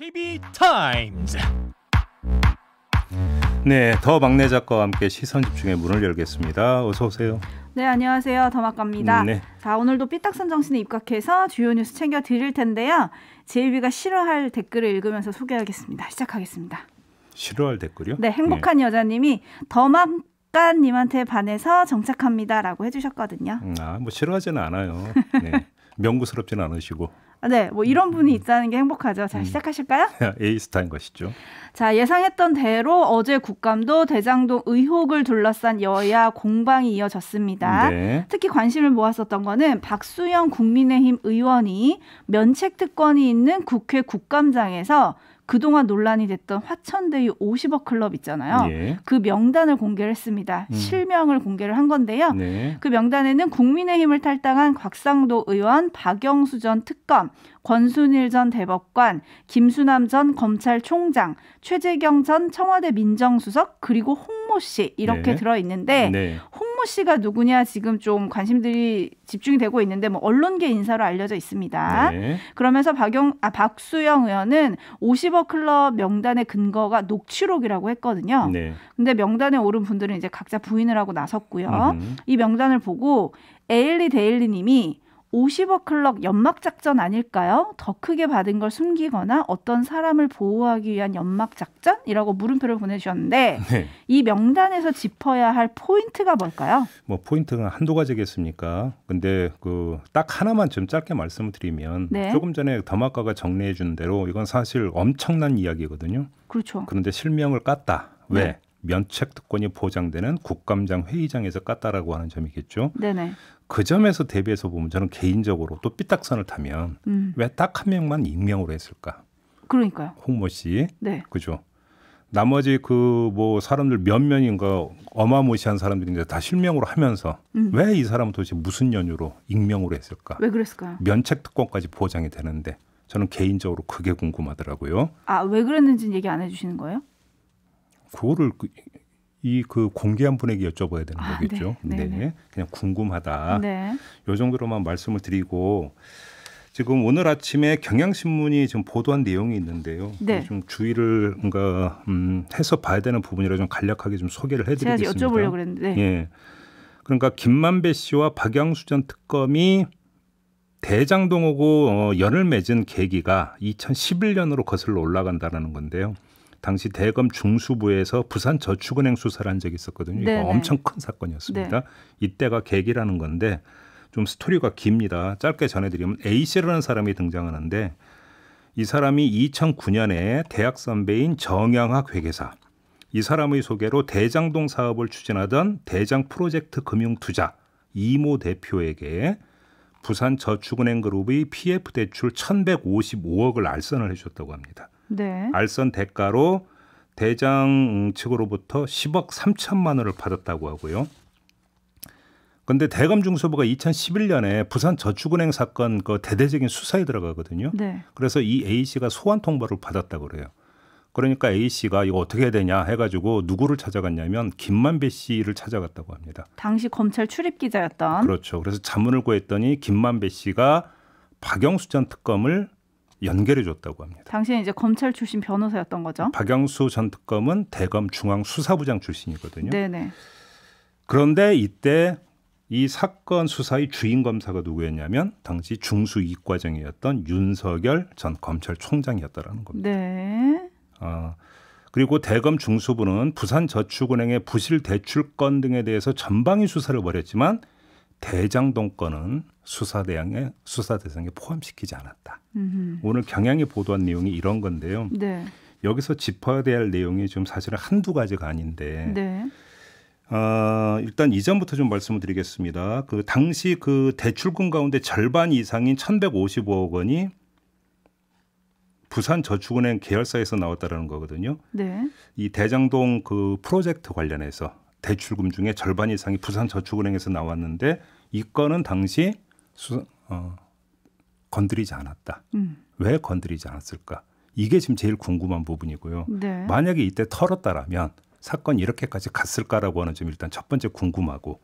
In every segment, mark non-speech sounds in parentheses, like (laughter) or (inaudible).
TV 타임즈. 네, 더 막내 작가와 함께 시선 집중의 문을 열겠습니다. 어서 오세요. 네, 안녕하세요. 더막갑니다. 음, 네. 자, 오늘도 삐딱선 정신에 입각해서 주요 뉴스 챙겨 드릴 텐데요. 제이비가 싫어할 댓글을 읽으면서 소개하겠습니다. 시작하겠습니다. 싫어할 댓글이요? 네, 행복한 네. 여자님이 더막 님한테 반해서 정착합니다라고 해주셨거든요. 음, 아, 뭐 싫어하지는 않아요. 네. (laughs) 명구스럽지는 않으시고. 아, 네, 뭐 이런 분이 있다는 게 행복하죠. 자, 음. 시작하실까요? 에이스타인 (laughs) 네, 것이죠. 자, 예상했던 대로 어제 국감도 대장동 의혹을 둘러싼 여야 공방이 이어졌습니다. 네. 특히 관심을 모았었던 거는 박수영 국민의힘 의원이 면책 특권이 있는 국회 국감장에서 그동안 논란이 됐던 화천대유 50억 클럽 있잖아요. 예. 그 명단을 공개를 했습니다. 음. 실명을 공개를 한 건데요. 네. 그 명단에는 국민의힘을 탈당한 곽상도 의원, 박영수 전 특검, 권순일 전 대법관, 김수남 전 검찰총장, 최재경 전 청와대 민정수석 그리고 홍모 씨 이렇게 네. 들어 있는데 네. 홍모 씨가 누구냐 지금 좀 관심들이 집중이 되고 있는데 뭐 언론계 인사로 알려져 있습니다. 네. 그러면서 박영 아 박수영 의원은 50억 클럽 명단의 근거가 녹취록이라고 했거든요. 네. 근데 명단에 오른 분들은 이제 각자 부인을 하고 나섰고요. 음흠. 이 명단을 보고 에일리 데일리 님이 50억 클럭 연막 작전 아닐까요? 더 크게 받은 걸 숨기거나 어떤 사람을 보호하기 위한 연막 작전이라고 물음표를 보내주셨는데 (laughs) 네. 이 명단에서 짚어야 할 포인트가 뭘까요? 뭐 포인트가 한두 가지겠습니까? 근데 그 딱 하나만 좀 짧게 말씀을 드리면 네. 조금 전에 담화가가 정리해 준 대로 이건 사실 엄청난 이야기거든요. 그렇죠. 그런데 실명을 깠다. 왜? 네. 면책 특권이 보장되는 국감장 회의장에서 깠다라고 하는 점이겠죠. 네네. 그 점에서 대비해서 보면 저는 개인적으로 또 삐딱선을 타면 음. 왜딱 한 명만 익명으로 했을까? 그러니까요. 홍모 씨. 네. 그죠. 나머지 그 뭐 사람들 몇 명인가 어마무시한 사람들인데 다 실명으로 하면서 음. 왜이 사람은 도대체 무슨 연유로 익명으로 했을까? 왜 그랬을까요? 면책 특권까지 보장이 되는데 저는 개인적으로 그게 궁금하더라고요. 아 왜 그랬는지는 얘기 안 해주시는 거예요? 그거를 그, 이그 공개한 분에게 여쭤봐야 되는 아, 네. 거겠죠. 네, 네, 네. 그냥 궁금하다. 네. 요 정도로만 말씀을 드리고 지금 오늘 아침에 경향신문이 지금 보도한 내용이 있는데요. 네. 좀 주의를 뭔가 음, 해서 봐야 되는 부분이라 좀 간략하게 좀 소개를 해드리겠습니다. 제가 여쭤보려고 그랬는데. 예. 그러니까 김만배 씨와 박영수 전 특검이 대장동하고 어, 연을 맺은 계기가 2011년으로 거슬러 올라간다라는 건데요. 당시 대검 중수부에서 부산 저축은행 수사를 한 적이 있었거든요. 네네. 이거 엄청 큰 사건이었습니다. 네. 이때가 계기라는 건데 좀 스토리가 깁니다. 짧게 전해드리면 A 씨라는 사람이 등장하는데 이 사람이 2009년에 대학 선배인 정양학 회계사 이 사람의 소개로 대장동 사업을 추진하던 대장 프로젝트 금융투자 이모 대표에게 부산 저축은행 그룹의 PF 대출 1,155억을 알선을 해줬다고 합니다. 네. 알선 대가로 대장 측으로부터 10억 3천만 원을 받았다고 하고요. 근데 대검중소부가 2011년에 부산 저축은행 사건 그 대대적인 수사에 들어가거든요. 네. 그래서 이 A 씨가 소환 통보를 받았다 그래요. 그러니까 A 씨가 이거 어떻게 해야 되냐 해가지고 누구를 찾아갔냐면 김만배 씨를 찾아갔다고 합니다. 당시 검찰 출입 기자였던. 그렇죠. 그래서 자문을 구했더니 김만배 씨가 박영수 전 특검을 연결해 줬다고 합니다. 당신은 이제 검찰 출신 변호사였던 거죠? 박영수 전 특검은 대검 중앙 수사부장 출신이거든요. 네네. 그런데 이때 이 사건 수사의 주인 검사가 누구였냐면 당시 중수 이과장이었던 윤석열 전 검찰총장이었다라는 겁니다. 네. 어, 그리고 대검 중수부는 부산저축은행의 부실 대출건 등에 대해서 전방위 수사를 벌였지만 대장동건은 수사 대항에 수사 대상에 포함시키지 않았다. 음흠. 오늘 경향이 보도한 내용이 이런 건데요. 네. 여기서 짚어야 될 내용이 좀 사실은 한두 가지가 아닌데. 네. 어, 일단 이전부터 좀 말씀을 드리겠습니다. 그 당시 그 대출금 가운데 절반 이상인 1,155억 원이 부산 저축은행 계열사에서 나왔다라는 거거든요. 네. 이 대장동 그 프로젝트 관련해서 대출금 중에 절반 이상이 부산저축은행에서 나왔는데 이 건은 당시 수, 어, 건드리지 않았다. 음. 왜 건드리지 않았을까? 이게 지금 제일 궁금한 부분이고요. 네. 만약에 이때 털었다라면 사건이 이렇게까지 갔을까라고 하는 점 일단 첫 번째 궁금하고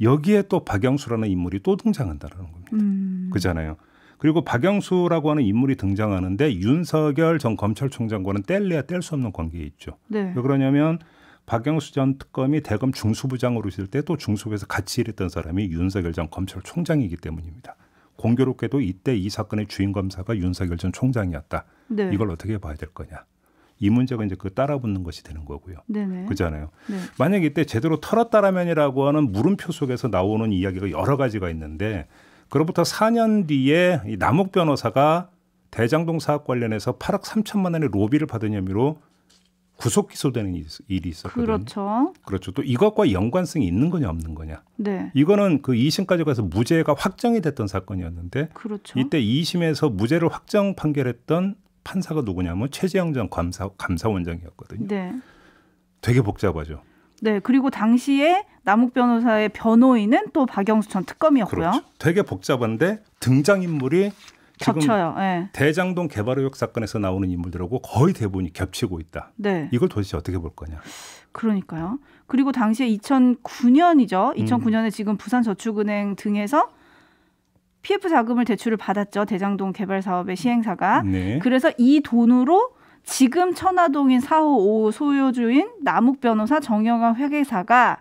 여기에 또 박영수라는 인물이 또 등장한다라는 겁니다. 음. 그잖아요. 그리고 박영수라고 하는 인물이 등장하는데 윤석열 전 검찰총장과는 뗄래야 뗄 수 없는 관계에 있죠. 네. 왜 그러냐면 박영수 전 특검이 대검 중수부장으로 있을 때 또 중수부에서 같이 일했던 사람이 윤석열 전 검찰총장이기 때문입니다. 공교롭게도 이때 이 사건의 주인 검사가 윤석열 전 총장이었다. 네. 이걸 어떻게 봐야 될 거냐? 이 문제가 이제 그 따라붙는 것이 되는 거고요. 네네. 그잖아요. 네. 만약 이때 제대로 털었다라면이라고 하는 물음표 속에서 나오는 이야기가 여러 가지가 있는데 그로부터 4년 뒤에 이 남욱 변호사가 대장동 사업 관련해서 8억 3천만 원의 로비를 받은 혐의로 구속 기소되는 일이 있었거든요. 그렇죠. 그렇죠. 또 이것과 연관성이 있는 거냐 없는 거냐. 네. 이거는 그 2심까지 가서 무죄가 확정이 됐던 사건이었는데 그렇죠. 이때 2심에서 무죄를 확정 판결했던 판사가 누구냐면 최재형 전 감사 감사원장이었거든요. 네. 되게 복잡하죠. 네, 그리고 당시에 남욱 변호사의 변호인은 또 박영수 전 특검이었고요. 그렇죠. 되게 복잡한데 등장인물이 겹쳐요. 네. 대장동 개발 의혹 사건에서 나오는 인물들하고 거의 대부분이 겹치고 있다. 네. 이걸 도대체 어떻게 볼 거냐? 그러니까요. 그리고 당시에 2009년이죠. 2009년에 음. 지금 부산저축은행 등에서 PF 자금을 대출을 받았죠. 대장동 개발 사업의 시행사가. 네. 그래서 이 돈으로 지금 천화동인 4호 5호 소유주인 남욱 변호사 정영아 회계사가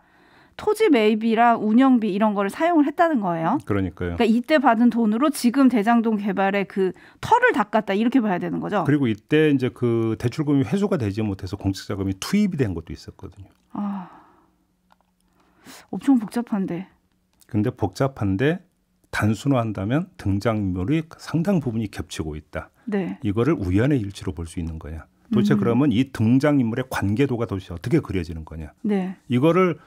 토지 매입이랑 운영비 이런 거를 사용을 했다는 거예요. 그러니까요. 그러니까 이때 받은 돈으로 지금 대장동 개발에그 털을 닦았다 이렇게 봐야 되는 거죠. 그리고 이때 이제 그 대출금이 회수가 되지 못해서 공식 자금이 투입이 된 것도 있었거든요. 아. 엄청 복잡한데. 근데 복잡한데 단순화한다면 등장인물이 상당 부분이 겹치고 있다. 네. 이거를 우연의 일치로 볼 수 있는 거야. 도대체 음. 그러면 이 등장인물의 관계도가 도대체 어떻게 그려지는 거냐. 네. 이거를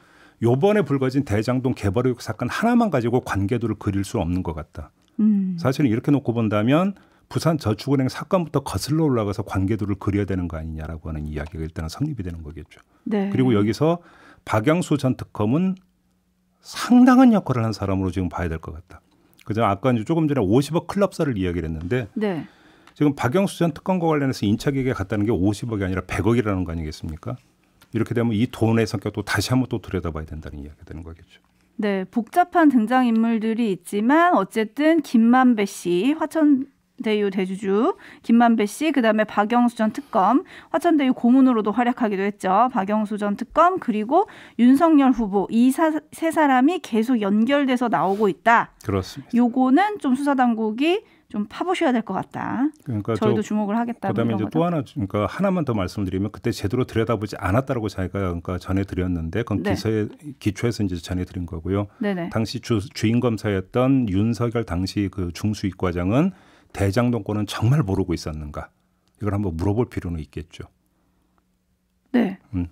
요번에 불거진 대장동 개발의혹 사건 하나만 가지고 관계도를 그릴 수 없는 것 같다. 음. 사실은 이렇게 놓고 본다면 부산 저축은행 사건부터 거슬러 올라가서 관계도를 그려야 되는 거 아니냐라고 하는 이야기가 일단은 성립이 되는 거겠죠. 네. 그리고 여기서 박영수 전 특검은 상당한 역할을 한 사람으로 지금 봐야 될 것 같다. 그죠? 아까 이제 조금 전에 50억 클럽사를 이야기를 했는데 네. 지금 박영수 전 특검과 관련해서 인차기에 갔다는 게 50억이 아니라 100억이라는 거 아니겠습니까? 이렇게 되면 이 돈의 성격도 다시 한번 또 들여다봐야 된다는 이야기가 되는 거겠죠. 네, 복잡한 등장 인물들이 있지만 어쨌든 김만배 씨 화천 대유 대주주 김만배 씨 그다음에 박영수 전 특검 화천대유 고문으로도 활약하기도 했죠 박영수 전 특검 그리고 윤석열 후보 이 세 사람이 계속 연결돼서 나오고 있다. 그렇습니다. 요거는 좀 수사 당국이 좀 파보셔야 될 것 같다. 그러니까 저희도 주목을 하겠다. 그다음에 이제 거다. 또 하나 그러니까 하나만 더 말씀드리면 그때 제대로 들여다보지 않았다라고 자가 그러니까 전해드렸는데 그건 네. 기사에 기초에서 이제 전해드린 거고요. 네네. 당시 주, 주인 검사였던 윤석열 당시 그 중수입 과장은 대장동권은 정말 모르고 있었는가? 이걸 한번 물어볼 필요는 있겠죠. 네. 음.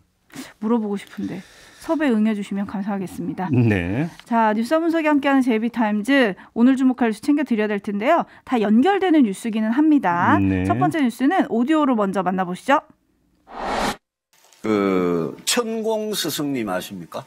물어보고 싶은데 섭외 응해주시면 감사하겠습니다. 네. 자 뉴스 분석이 함께하는 제비타임즈 오늘 주목할 뉴스 챙겨드려야 될 텐데요. 다 연결되는 뉴스기는 합니다. 네. 첫 번째 뉴스는 오디오로 먼저 만나보시죠. 그 천공 스승님 아십니까?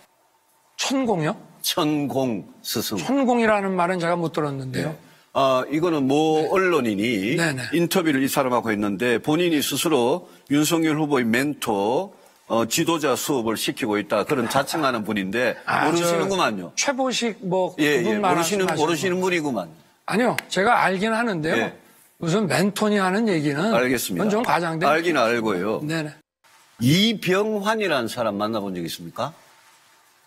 천공요? 천공 스승. 천공이라는 말은 제가 못 들었는데요. 네. 아, 이거는 뭐 네. 언론인이 네네. 인터뷰를 이 사람하고 했는데 본인이 스스로 윤석열 후보의 멘토 어, 지도자 수업을 시키고 있다. 그런 아, 자칭하는 분인데 아, 모르시는구만요. 최보식 뭐 예, 예. 모르시는 모르시는 분이구만. 아니요. 제가 알긴 하는데요. 예. 무슨 멘토니 하는 얘기는 알겠습니다. 좀 과장된 알긴 알고요. 네네. 이병환이라는 사람 만나본 적 있습니까?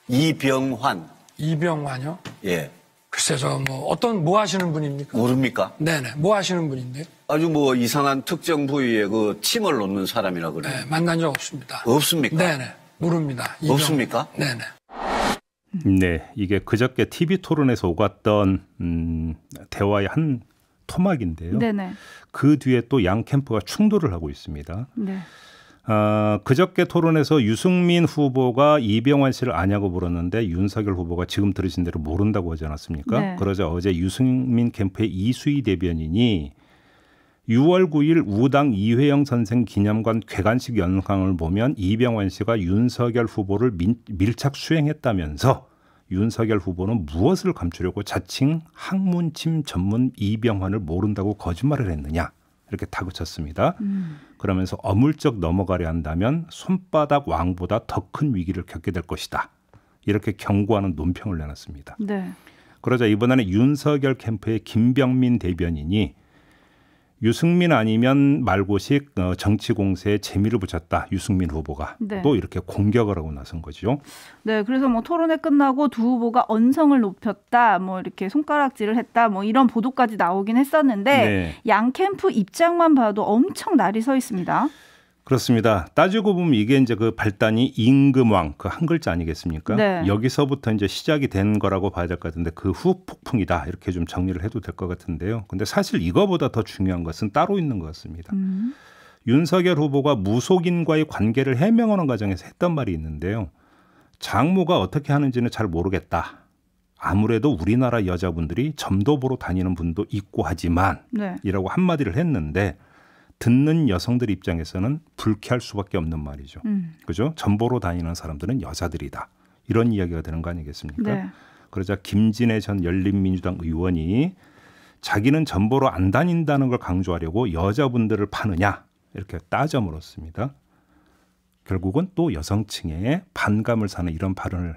이병환. 이병환요? 예. 글쎄 저뭐 어떤 뭐 하시는 분입니까? 모릅니까? 네네 뭐 하시는 분인데? 아주 뭐 이상한 특정 부위에 그 침을 놓는 사람이라 그래요. 네, 만난 적 없습니다. 없습니까? 네네 모릅니다. 이 없습니까? 네네. 네, 이게 그저께 TV 토론에서 오갔던 음, 대화의 한 토막인데요. 네네. 그 뒤에 또 양 캠프가 충돌을 하고 있습니다. 네. 어, 그저께 토론에서 유승민 후보가 이병환 씨를 아냐고 물었는데 윤석열 후보가 지금 들으신 대로 모른다고 하지 않았습니까? 네. 그러자 어제 유승민 캠프의 이수희 대변인이 6월 9일 우당 이회영 선생 기념관 괴관식연상을 보면 이병환 씨가 윤석열 후보를 민, 밀착 수행했다면서 윤석열 후보는 무엇을 감추려고 자칭 학문침 전문 이병환을 모른다고 거짓말을 했느냐 이렇게 다그쳤습니다. 음. 그러면서 어물쩍 넘어가려 한다면 손바닥 왕보다 더 큰 위기를 겪게 될 것이다. 이렇게 경고하는 논평을 내놨습니다. 네. 그러자 이번에는 윤석열 캠프의 김병민 대변인이 유승민 아니면 말고식 어, 정치 공세에 재미를 붙였다. 유승민 후보가 네. 또 이렇게 공격을 하고 나선 거죠. 네, 그래서 뭐 토론회 끝나고 두 후보가 언성을 높였다. 뭐 이렇게 손가락질을 했다. 뭐 이런 보도까지 나오긴 했었는데 네. 양 캠프 입장만 봐도 엄청 날이 서 있습니다. 그렇습니다. 따지고 보면 이게 이제 그 발단이 임금왕 그 한 글자 아니겠습니까? 네. 여기서부터 이제 시작이 된 거라고 봐야 될 것 같은데 그 후 폭풍이다 이렇게 좀 정리를 해도 될 것 같은데요. 근데 사실 이거보다 더 중요한 것은 따로 있는 것 같습니다. 음. 윤석열 후보가 무속인과의 관계를 해명하는 과정에서 했던 말이 있는데요. 장모가 어떻게 하는지는 잘 모르겠다. 아무래도 우리나라 여자분들이 점도 보러 다니는 분도 있고 하지만 네. 이라고 한마디를 했는데 듣는 여성들 입장에서는 불쾌할 수밖에 없는 말이죠. 음. 그죠? 전보로 다니는 사람들은 여자들이다. 이런 이야기가 되는 거 아니겠습니까? 네. 그러자 김진애 전 열린민주당 의원이 자기는 전보로 안 다닌다는 걸 강조하려고 여자분들을 파느냐 이렇게 따져 물었습니다. 결국은 또 여성층에 반감을 사는 이런 발언을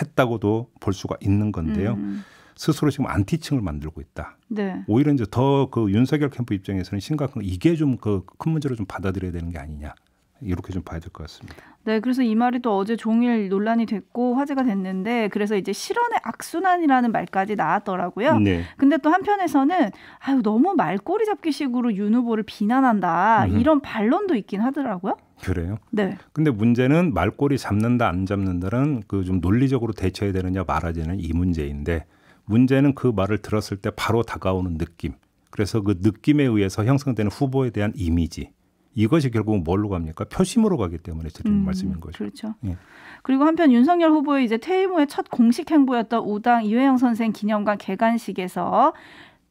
했다고도 볼 수가 있는 건데요. 음. 스스로 지금 안티층을 만들고 있다. 네. 오히려 이제 더 그 윤석열 캠프 입장에서는 심각한 이게 좀 그 큰 문제로 좀 받아들여야 되는 게 아니냐. 이렇게 좀 봐야 될 것 같습니다. 네, 그래서 이 말이 또 어제 종일 논란이 됐고 화제가 됐는데 그래서 이제 실언의 악순환이라는 말까지 나왔더라고요. 네. 근데 또 한편에서는 아유 너무 말꼬리 잡기식으로 윤 후보를 비난한다 음흠. 이런 반론도 있긴 하더라고요. 그래요? 네. 근데 문제는 말꼬리 잡는다 안 잡는다는 그 좀 논리적으로 대처해야 되느냐 말아지는이 문제인데 문제는 그 말을 들었을 때 바로 다가오는 느낌. 그래서 그 느낌에 의해서 형성되는 후보에 대한 이미지. 이것이 결국 뭘로 갑니까? 표심으로 가기 때문에 드리는 음, 말씀인 거죠. 그렇죠. 예. 그리고 한편 윤석열 후보의 이제 퇴임 후의첫 공식 행보였던 우당 이회영 선생 기념관 개관식에서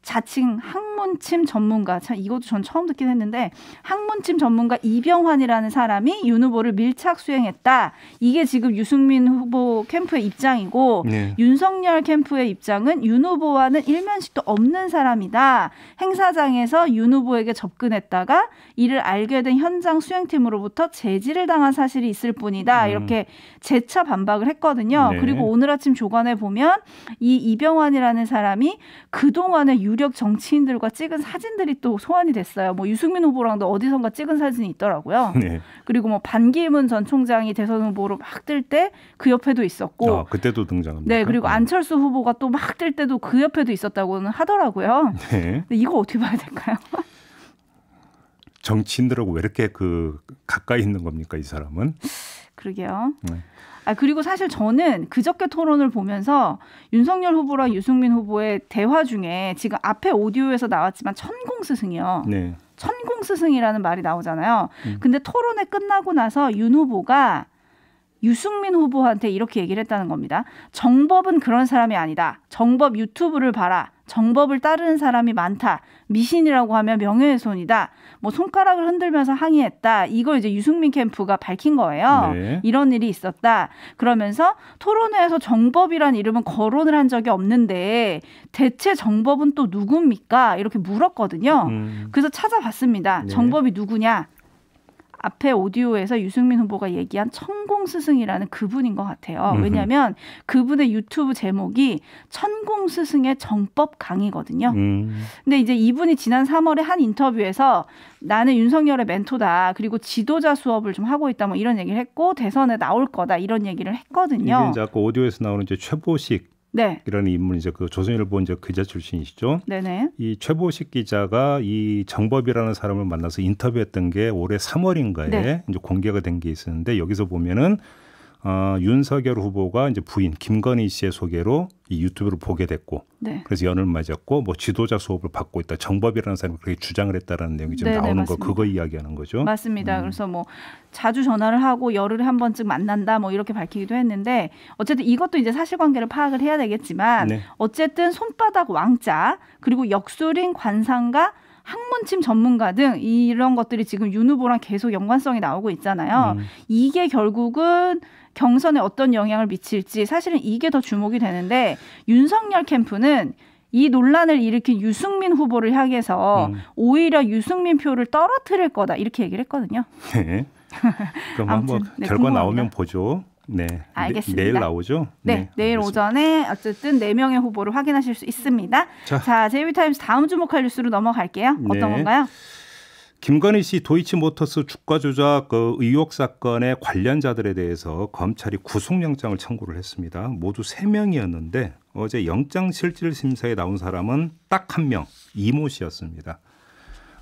자칭 항문침 전문가 참 이것도 전 처음 듣긴 했는데 항문침 전문가 이병환이라는 사람이 윤 후보를 밀착 수행했다. 이게 지금 유승민 후보 캠프의 입장이고 네. 윤석열 캠프의 입장은 윤 후보와는 일면식도 없는 사람이다. 행사장에서 윤 후보에게 접근했다가 이를 알게 된 현장 수행팀으로부터 제지를 당한 사실이 있을 뿐이다. 음. 이렇게 재차 반박을 했거든요. 네. 그리고 오늘 아침 조간에 보면 이 이병환이라는 사람이 그동안의 유력 정치인들과 찍은 사진들이 또 소환이 됐어요. 뭐 유승민 후보랑도 어디선가 찍은 사진이 있더라고요. (laughs) 네. 그리고 뭐 반기문 전 총장이 대선 후보로 막 뜰 때 그 옆에도 있었고. 아, 그때도 등장합니다. 네, 그리고 음. 안철수 후보가 또 막 뜰 때도 그 옆에도 있었다고는 하더라고요. 네. 이거 어떻게 봐야 될까요? 정치인들하고 왜 이렇게 그 가까이 있는 겁니까 이 사람은? 그러게요. 네. 아 그리고 사실 저는 그저께 토론을 보면서 윤석열 후보랑 유승민 후보의 대화 중에 지금 앞에 오디오에서 나왔지만 천공스승이요. 네. 천공스승이라는 말이 나오잖아요. 음. 근데 토론회 끝나고 나서 윤 후보가 유승민 후보한테 이렇게 얘기를 했다는 겁니다. 정법은 그런 사람이 아니다. 정법 유튜브를 봐라. 정법을 따르는 사람이 많다. 미신이라고 하면 명예훼손이다. 뭐 손가락을 흔들면서 항의했다. 이걸 이제 유승민 캠프가 밝힌 거예요. 네. 이런 일이 있었다. 그러면서 토론회에서 정법이란 이름은 거론을 한 적이 없는데 대체 정법은 또 누굽니까? 이렇게 물었거든요. 음. 그래서 찾아봤습니다. 네. 정법이 누구냐? 앞에 오디오에서 유승민 후보가 얘기한 천공 스승이라는 그분인 것 같아요. 왜냐하면 그분의 유튜브 제목이 천공 스승의 정법 강의거든요. 음. 근데 이제 이분이 지난 3월에 한 인터뷰에서 나는 윤석열의 멘토다. 그리고 지도자 수업을 좀 하고 있다. 뭐 이런 얘기를 했고 대선에 나올 거다. 이런 얘기를 했거든요. 이게 이제 아까 오디오에서 나오는 이제 최보식 네. 이런 인물 이제 그 조선일보 이제 기자 출신이시죠. 네네. 이 최보식 기자가 이 정법이라는 사람을 만나서 인터뷰했던 게 올해 3월인가에 네. 이제 공개가 된 게 있었는데 여기서 보면은 어, 윤석열 후보가 이제 부인 김건희 씨의 소개로 이 유튜브를 보게 됐고 네. 그래서 연을 맞았고 뭐 지도자 수업을 받고 있다 정법이라는 사람이 그렇게 주장을 했다라는 내용이 지금 네네, 네, 나오는 맞습니다. 거 그거 이야기하는 거죠. 맞습니다. 음. 그래서 뭐 자주 전화를 하고 열흘에 한 번쯤 만난다 뭐 이렇게 밝히기도 했는데 어쨌든 이것도 이제 사실관계를 파악을 해야 되겠지만 네. 어쨌든 손바닥 왕자 그리고 역술인 관상가 학문침 전문가 등 이런 것들이 지금 윤 후보랑 계속 연관성이 나오고 있잖아요. 음. 이게 결국은 경선에 어떤 영향을 미칠지 사실은 이게 더 주목이 되는데 윤석열 캠프는 이 논란을 일으킨 유승민 후보를 향해서 음. 오히려 유승민 표를 떨어뜨릴 거다 이렇게 얘기를 했거든요. 네. 그럼 한번 네, 결과 궁금합니다. 나오면 보죠. 네. 네 알겠습니다. 네, 내일 나오죠? 네. 네 내일 오전에 어쨌든 네 명의 후보를 확인하실 수 있습니다. 자, 자 제이비타임스 다음 주목할 뉴스로 넘어갈게요. 어떤 네. 건가요? 김건희 씨 도이치모터스 주가 조작 그 의혹 사건의 관련자들에 대해서 검찰이 구속영장을 청구를 했습니다. 모두 3명이었는데 어제 영장 실질 심사에 나온 사람은 딱 한 명, 이모 씨였습니다.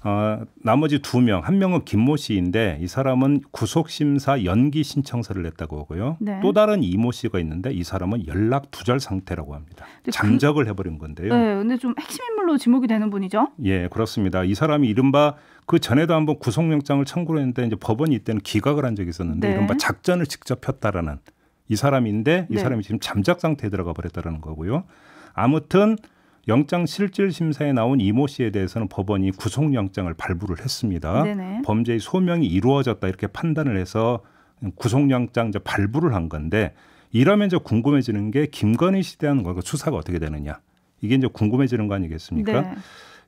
어, 나머지 두 명, 한 명은 김모 씨인데 이 사람은 구속 심사 연기 신청서를 냈다고 하고요. 네. 또 다른 이모 씨가 있는데 이 사람은 연락 두절 상태라고 합니다. 그 잠적을 그, 해버린 건데요. 네, 근데 좀 핵심 인물로 지목이 되는 분이죠. 예, 그렇습니다. 이 사람이 이른바 그 전에도 한번 구속영장을 청구를 했는데 이제 법원이 이때는 기각을 한 적이 있었는데 네. 이른바 작전을 직접 폈다라는 이 사람인데 이 네. 사람이 지금 잠적 상태에 들어가 버렸다라는 거고요. 아무튼 영장 실질 심사에 나온 이 모 씨에 대해서는 법원이 구속영장을 발부를 했습니다. 네네. 범죄의 소명이 이루어졌다 이렇게 판단을 해서 구속영장 이제 발부를 한 건데 이러면 이제 궁금해지는 게 김건희 씨에 대한 수사가 어떻게 되느냐 이게 이제 궁금해지는 거 아니겠습니까? 네.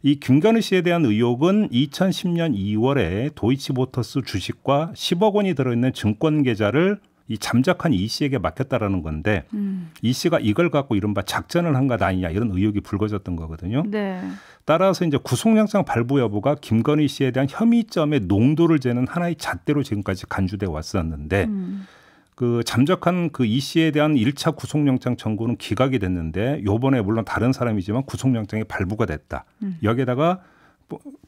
이 김건희 씨에 대한 의혹은 2010년 2월에 도이치모터스 주식과 10억 원이 들어있는 증권 계좌를 이 잠적한 이 씨에게 맡겼다라는 건데 음. 이 씨가 이걸 갖고 이른바 작전을 한 것 아니냐 이런 의혹이 불거졌던 거거든요. 네. 따라서 이제 구속영장 발부 여부가 김건희 씨에 대한 혐의점의 농도를 재는 하나의 잣대로 지금까지 간주돼 왔었는데 음. 그 잠적한 그이 씨에 대한 일차 구속영장 청구는 기각이 됐는데 요번에 물론 다른 사람이지만 구속영장이 발부가 됐다. 음. 여기에다가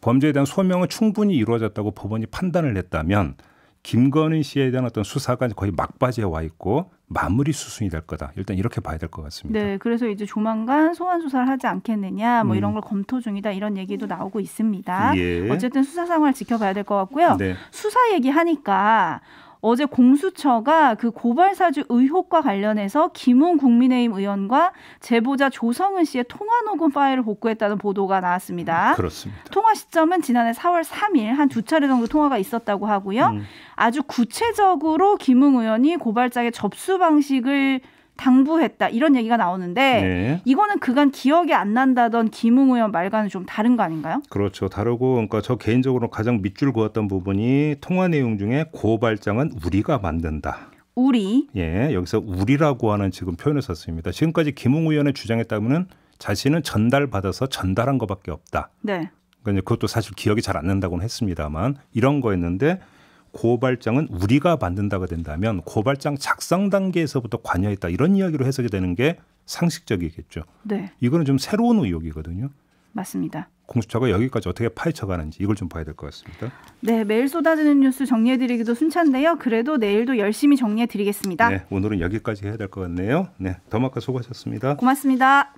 범죄에 대한 소명은 충분히 이루어졌다고 법원이 판단을 했다면 김건희 씨에 대한 어떤 수사가 거의 막바지에 와 있고 마무리 수순이 될 거다. 일단 이렇게 봐야 될 것 같습니다. 네, 그래서 이제 조만간 소환 수사를 하지 않겠느냐, 뭐 음. 이런 걸 검토 중이다 이런 얘기도 나오고 있습니다. 예. 어쨌든 수사 상황을 지켜봐야 될 것 같고요. 네. 수사 얘기 하니까 어제 공수처가 그 고발사주 의혹과 관련해서 김웅 국민의힘 의원과 제보자 조성은 씨의 통화 녹음 파일을 복구했다는 보도가 나왔습니다. 음, 그렇습니다. 통화 시점은 지난해 4월 3일 한 두 차례 정도 통화가 있었다고 하고요. 음. 아주 구체적으로 김웅 의원이 고발장의 접수 방식을 당부했다 이런 얘기가 나오는데 네. 이거는 그간 기억이 안 난다던 김웅 의원 말과는 좀 다른 거 아닌가요? 그렇죠. 다르고 그러니까 저 개인적으로 가장 밑줄 그었던 부분이 통화 내용 중에 고발장은 우리가 만든다. 우리. 예, 여기서 우리라고 하는 지금 표현을 썼습니다. 지금까지 김웅 의원의 주장에 따르면 자신은 전달받아서 전달한 것밖에 없다. 네. 그러니까 그것도 사실 기억이 잘 안 난다고는 했습니다만 이런 거였는데 고발장은 우리가 만든다가 된다면 고발장 작성 단계에서부터 관여했다 이런 이야기로 해석이 되는 게 상식적이겠죠. 네. 이거는 좀 새로운 의혹이거든요. 맞습니다. 공수처가 여기까지 어떻게 파헤쳐가는지 이걸 좀 봐야 될 것 같습니다. 네, 매일 쏟아지는 뉴스 정리해드리기도 순찬데요. 그래도 내일도 열심히 정리해드리겠습니다. 네, 오늘은 여기까지 해야 될 것 같네요. 네, 더마카 수고하셨습니다. 고맙습니다.